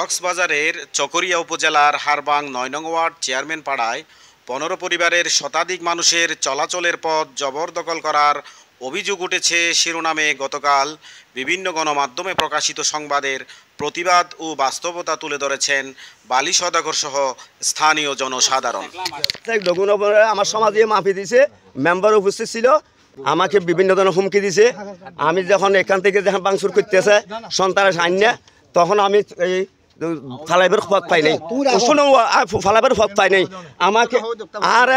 কক্সবাজারের চকরিয়া উপজেলার হারবাং নয় নং ওয়ার্ড চেয়ারম্যান পাড়ায় পনেরো পরিবারের শতাধিক মানুষের চলাচলের পথ জবরদখল করার অভিযোগ উঠেছে শিরোনামে গতকাল বিভিন্ন গণমাধ্যমে প্রকাশিত সংবাদের প্রতিবাদ ও বাস্তবতা তুলে ধরেছেন বালি সদাগর সহ স্থানীয় জনসাধারণ আমার সমাজে মাফি দিছে মেম্বার উপস্থিত ছিল আমাকে বিভিন্ন ধরনের হুমকি দিছে আমি যখন এখান থেকে যখন বাংসুর করতেছে সন্তানের সাইন তখন আমি এই ফালাইবের খোয়াক পাই নাই উষণ ফালাইবার খোয়াক পাই নাই আমাকে আর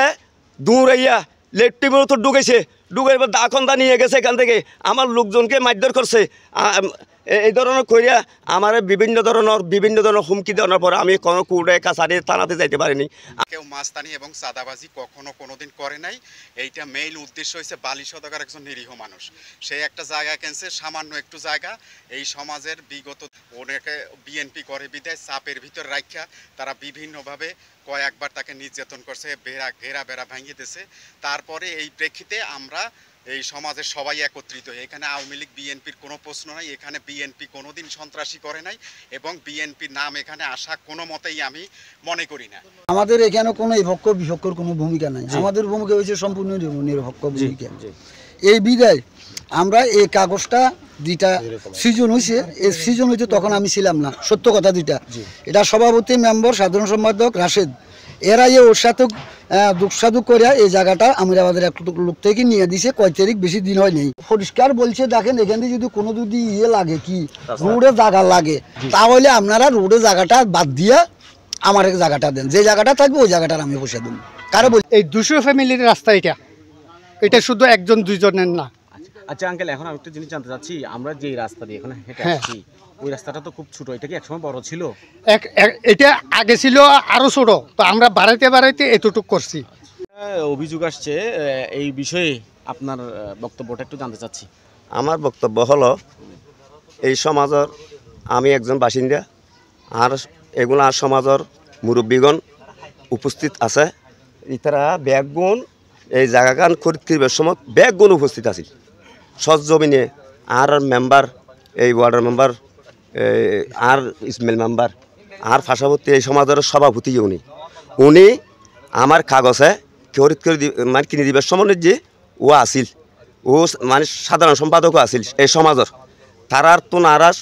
দূরাইয়া লেট্রিবেরও তো ডুকেছে ডুবে এবার দাখন দা নিয়ে গেছে এখান থেকে আমার লোকজনকে মারধর করছে এই ধরনের কইরা আমার বিভিন্ন ধরনের বিভিন্ন ধরনের হুমকি দেওয়ার পর আমি কোনো কুড়ে কাছারি থানাতে যাইতে পারিনি কেউ মাস্তানি এবং চাঁদাবাজি কখনো কোনো দিন করে নাই এইটা মেইন উদ্দেশ্য হয়েছে বালি সদকার একজন নিরীহ মানুষ সে একটা জায়গা কেনছে সামান্য একটু জায়গা এই সমাজের বিগত অনেকে বিএনপি করে বিদায় চাপের ভিতর রাখা তারা বিভিন্নভাবে কয়েকবার তাকে নির্যাতন করছে ভেড়া ঘেরা বেড়া ভাঙিয়ে দিয়েছে তারপরে এই প্রেক্ষিতে আমরা এই সমাজের সবাই একত্রিত এখানে আওয়ামী লীগ বিএনপির কোনো প্রশ্ন নাই এখানে বিএনপি কোনোদিন সন্ত্রাসী করে নাই এবং বিএনপির নাম এখানে আসা কোনো মতেই আমি মনে করি না আমাদের এখানে কোনো বিভক্ষ বিভক্ষর কোনো ভূমিকা নাই আমাদের ভূমিকা হয়েছে সম্পূর্ণ নিরভক্ষ ভূমিকা এই বিদায় আমরা এই কাগজটা দুইটা সৃজন হয়েছে এই সৃজন হয়েছে তখন আমি ছিলাম না সত্য কথা দুইটা এটা সভাপতি মেম্বর সাধারণ সম্পাদক রাশেদ এরা ওর সাথে দুঃসাধু করে এই জায়গাটা আমরা আমাদের একটু লোক থেকে নিয়ে দিছে কয় তারিখ বেশি দিন হয় নেই পরিষ্কার বলছে দেখেন এখানে যদি কোনো যদি ইয়ে লাগে কি রোডে জায়গা লাগে তাহলে আপনারা রোডে জায়গাটা বাদ দিয়ে আমার জায়গাটা দেন যে জায়গাটা থাকবে ওই জায়গাটার আমি বসে দেবো কারো বলছি এই দুশো ফ্যামিলির রাস্তা এটা এটা শুধু একজন দুইজনের না আচ্ছা আঙ্কেল এখন আমি একটা জিনিস জানতে চাচ্ছি আমরা যে রাস্তা দিয়ে এখানে হেঁটে হ্যাঁ। আসছি ওই রাস্তাটা তো খুব ছোট এটা কি একসময় বড় ছিল এক এটা আগে ছিল আরো ছোট তো আমরা বাড়াইতে বাড়াইতে এতটুকু করছি অভিযোগ আসছে এই বিষয়ে আপনার বক্তব্যটা একটু জানতে চাচ্ছি আমার বক্তব্য হলো এই সমাজের আমি একজন বাসিন্দা আর এগুলো আর সমাজের মুরব্বীগণ উপস্থিত আছে ইতারা ব্যাগগুণ এই জায়গাগান খরিদ করবার সময় ব্যাগগুণ উপস্থিত আছিল সজমিনে আর মেম্বার এই ওয়ার্ডের মেম্বার আর স্মেল মেম্বার আর পার্শ্ববর্তী এই সমাজের সভাপতি উনি উনি আমার কাগজে খরিদ করে মানে কিনে দিবে সমনের যে ও আসিল ও মানে সাধারণ সম্পাদকও আসিল এই সমাজের তারার তো নারাজ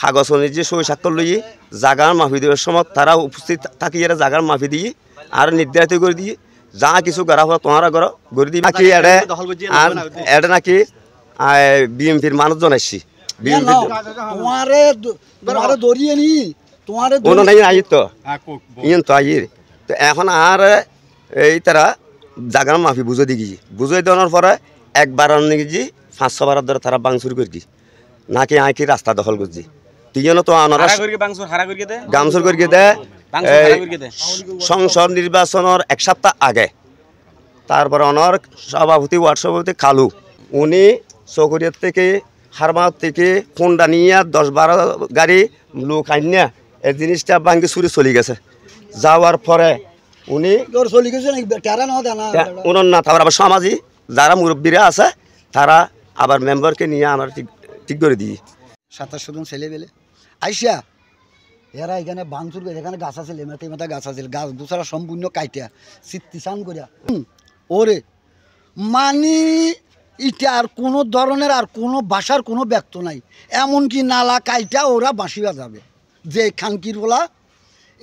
কাগজ যে সই স্বাক্ষর লইয়ে জাগার মাফি দেওয়ার সময় তারা উপস্থিত থাকি এরা জাগার মাফি দিয়ে আর নির্ধারিত করে দিয়ে যা কিছু গড়া হওয়া তোমার গড়া করে দিয়ে নাকি এটা নাকি বিএমপির মানুষজন আসছি হ্যাঁ, তো এখন আর এই তারা জাগান মাফি বুঝে দিয়ে গেছি বুঝে দেওয়ার পরে একবার গেছি পাঁচশো বারের ধরে তারা বাংসুর করছি নাকি আঁকি রাস্তা দখল করছি তিনজনও তো আনারা গামসুর করিয়ে দেয় সংসদ নির্বাচনের এক সপ্তাহ আগে তারপরে অনর সভাপতি ওয়ার্ড সভাপতি কালু উনি চৌকরিয়ার থেকে হারমার থেকে ফোনটা নিয়ে দশ বারো গাড়ি লোক আইনিয়া এই জিনিসটা ভাঙ্গি চুরি চলে গেছে যাওয়ার পরে উনি উনার গেছে না তারপর আবার সমাজি যারা মুরব্বীরা আছে তারা আবার মেম্বারকে নিয়ে আমার ঠিক ঠিক করে দিই সাতাশ শতাংশ ছেলে পেলে আইসা এরা এখানে ভাঙচুর করে এখানে গাছ আছে লেমাতে মাথা গাছ আছে গাছ দুসারা সম্পূর্ণ কাইটিয়া চান করিয়া ওরে মানি ইটা আর কোনো ধরনের আর কোনো বাসার কোনো ব্যক্ত নাই এমনকি নালা কাইটা ওরা বাঁশি বাজাবে যে খাঙ্কির বলা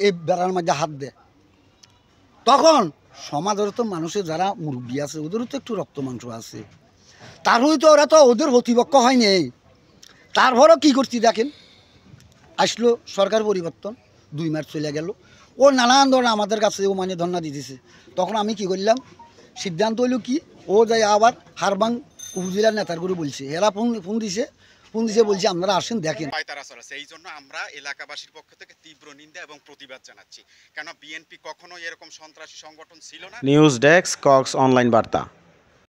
এই বেড়ার মাঝে হাত দেয় তখন সমাজের তো মানুষের যারা মুরব্বী আছে ওদেরও তো একটু রক্ত মাংস আছে তার তো ওরা তো ওদের প্রতিপক্ষ হয় তারপরও কী করছি দেখেন আসলো সরকার পরিবর্তন দুই মাস চলে গেল ও নানান ধরনের আমাদের কাছে ও মানে ধর্না দিতেছে তখন আমি কি করলাম সিদ্ধান্ত হইল কি ও যাই আবার হারবাং উপজেলার নেতার করে বলছে এরা ফোন ফোন দিছে ফোন দিছে বলছে আপনারা আসেন দেখেন সেই জন্য আমরা এলাকাবাসীর পক্ষ থেকে তীব্র নিন্দা এবং প্রতিবাদ জানাচ্ছি কেন বিএনপি কখনো এরকম সন্ত্রাসী সংগঠন ছিল না নিউজ ডেস্ক কক্স অনলাইন বার্তা